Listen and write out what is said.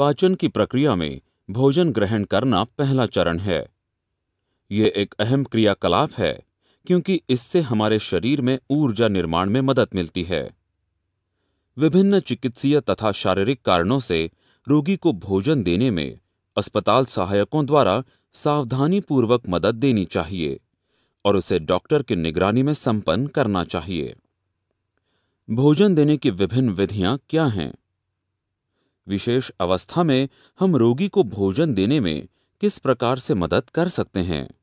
पाचन की प्रक्रिया में भोजन ग्रहण करना पहला चरण है यह एक अहम क्रियाकलाप है क्योंकि इससे हमारे शरीर में ऊर्जा निर्माण में मदद मिलती है विभिन्न चिकित्सीय तथा शारीरिक कारणों से रोगी को भोजन देने में अस्पताल सहायकों द्वारा सावधानीपूर्वक मदद देनी चाहिए और उसे डॉक्टर की निगरानी में संपन्न करना चाहिए भोजन देने की विभिन्न विधियां क्या हैं विशेष अवस्था में हम रोगी को भोजन देने में किस प्रकार से मदद कर सकते हैं